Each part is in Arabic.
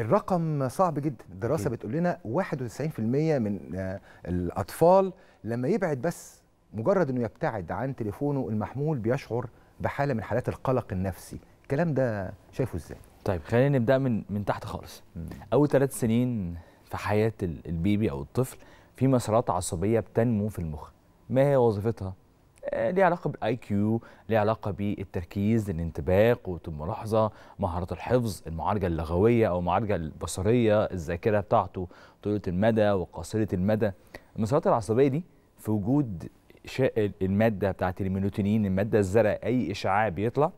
الرقم صعب جدا الدراسه بتقول لنا 91% من آه، الاطفال لما يبعد بس مجرد انه يبتعد عن تليفونه المحمول بيشعر بحاله من حالات القلق النفسي الكلام ده شايفه ازاي طيب خلينا نبدا من من تحت خالص اول ثلاث سنين في حياه البيبي او الطفل في مسارات عصبيه بتنمو في المخ ما هي وظيفتها آه، ليها علاقه بالاي كيو ليها علاقه بالتركيز الانتباه قوه الملاحظه مهارات الحفظ المعالجه اللغويه او المعالجه البصريه الذاكره بتاعته طويله المدى وقصيره المدى المسارات العصبيه دي في وجود الماده بتاعت الميلوتونين الماده الزرقاء اي اشعاع بيطلع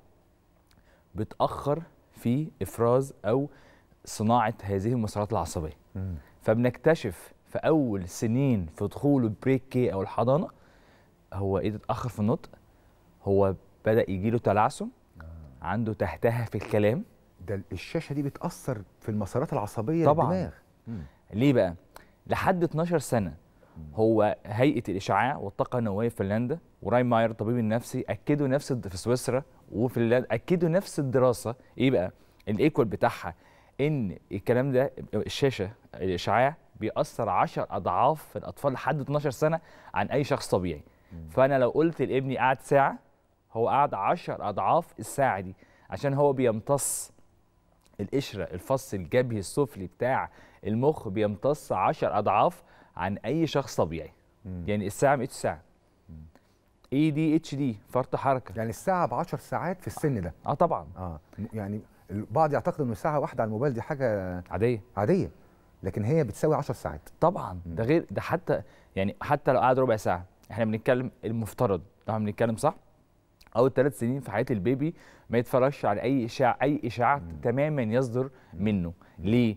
بتاخر في افراز او صناعه هذه المسارات العصبيه فبنكتشف في اول سنين في دخول البريك كي او الحضانه هو ايه اتاخر في النطق هو بدا يجي له تلعثم آه. عنده تحتها في الكلام ده الشاشه دي بتاثر في المسارات العصبيه طبعا للدماغ ليه بقى لحد 12 سنه هو هيئه الاشعاع والطاقه النوويه في فنلندا وراي ماير الطبيب النفسي اكدوا نفس في سويسرا وفي اكدوا نفس الدراسه ايه بقى الايكوال بتاعها ان الكلام ده الشاشه الاشعاع بيأثر 10 اضعاف في الاطفال لحد 12 سنه عن اي شخص طبيعي فانا لو قلت لابني قعد ساعه هو قعد 10 اضعاف الساعه دي عشان هو بيمتص القشره الفص الجبهي السفلي بتاع المخ بيمتص 10 اضعاف عن اي شخص طبيعي مم. يعني الساعه ما ساعه اي دي اتش دي فرط حركه يعني الساعه ب 10 ساعات في السن ده اه طبعا اه يعني البعض يعتقد انه ساعه واحده على الموبايل دي حاجه عاديه عاديه لكن هي بتساوي 10 ساعات طبعا مم. ده غير ده حتى يعني حتى لو قعد ربع ساعه احنا بنتكلم المفترض لو احنا بنتكلم صح اول ثلاث سنين في حياه البيبي ما يتفرجش على اي اشاعه اي اشاعه تماما يصدر منه ليه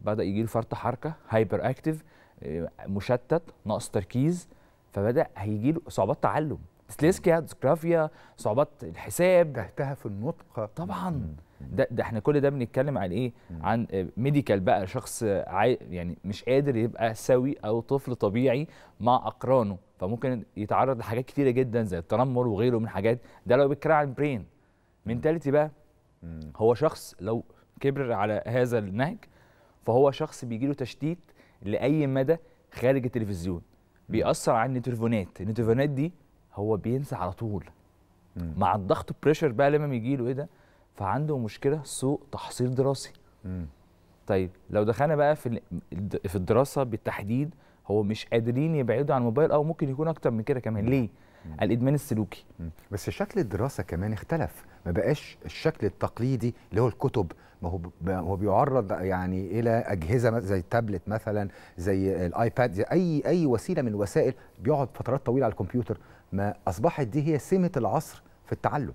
بدا يجيله فرط حركه هايبر اكتيف آه، مشتت نقص تركيز فبدا هيجيله صعوبات تعلم ديسليسكيا ديسكرافيا صعوبات الحساب تحتها في النطق طبعا ده, ده احنا كل ده بنتكلم عن ايه عن ميديكال آه، بقى شخص يعني مش قادر يبقى سوي او طفل طبيعي مع اقرانه فممكن يتعرض لحاجات كتيره جدا زي التنمر وغيره من حاجات ده لو بيتكلم عن برين منتاليتي بقى هو شخص لو كبر على هذا النهج فهو شخص بيجي له تشتيت لاي مدى خارج التلفزيون بيأثر على النيتروفونات النيتروفونات دي هو بينسى على طول مع الضغط بريشر بقى لما بيجي له ايه ده فعنده مشكله سوء تحصيل دراسي مم. طيب لو دخلنا بقى في في الدراسه بالتحديد هو مش قادرين يبعدوا عن الموبايل او ممكن يكون اكتر من كده كمان ليه مم. الادمان السلوكي مم. بس شكل الدراسه كمان اختلف ما بقاش الشكل التقليدي اللي هو الكتب ما هو هو بيعرض يعني الى اجهزه زي التابلت مثلا زي الايباد زي اي اي وسيله من الوسائل بيقعد فترات طويله على الكمبيوتر ما اصبحت دي هي سمه العصر في التعلم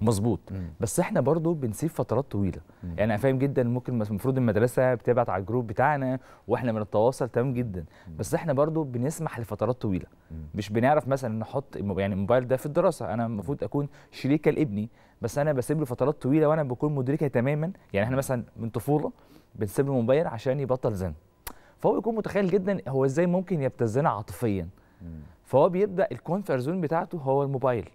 مظبوط بس احنا برضو بنسيب فترات طويله مم. يعني انا فاهم جدا ممكن المفروض المدرسه بتبعت على الجروب بتاعنا واحنا بنتواصل تمام جدا مم. بس احنا برضو بنسمح لفترات طويله مم. مش بنعرف مثلا نحط يعني الموبايل ده في الدراسه انا المفروض اكون شريكه لابني بس انا بسيب له فترات طويله وانا بكون مدركه تماما يعني احنا مثلا من طفوله بنسيب له موبايل عشان يبطل زن فهو يكون متخيل جدا هو ازاي ممكن يبتزنا عاطفيا مم. فهو بيبدا الكونفرزون زون بتاعته هو الموبايل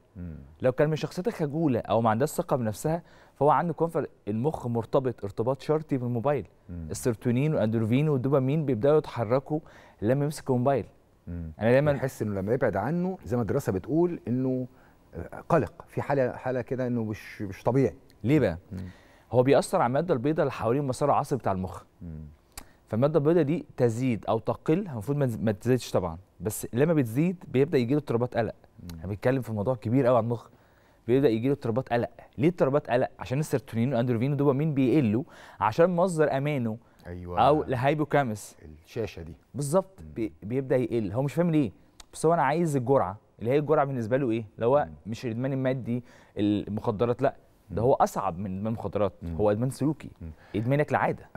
لو كان من شخصيتك خجوله او ما عندهاش ثقه بنفسها فهو عنده كونفر المخ مرتبط ارتباط شرطي بالموبايل السيرتونين والاندروفين والدوبامين بيبداوا يتحركوا لما يمسك الموبايل انا دايما بحس انه لما يبعد عنه زي ما الدراسه بتقول انه آه، قلق في حاله حاله كده انه مش مش طبيعي ليه بقى مم. هو بيأثر على الماده البيضاء اللي حوالين المسار العصبي بتاع المخ مم. فالماده البيضاء دي تزيد او تقل المفروض ما تزيدش طبعا بس لما بتزيد بيبدا يجي له اضطرابات قلق احنا يعني بنتكلم في موضوع كبير قوي على المخ بيبدا يجي له اضطرابات قلق ليه اضطرابات قلق عشان السيرتونين والاندروفين والدوبامين بيقلوا عشان مصدر امانه ايوه او الهايبوكامس الشاشه دي بالظبط بيبدا يقل هو مش فاهم ليه بس هو انا عايز الجرعه اللي هي الجرعه بالنسبه له ايه اللي هو مش الادمان المادي المخدرات لا ده هو اصعب من ادمان المخدرات هو ادمان سلوكي ادمانك العاده آه.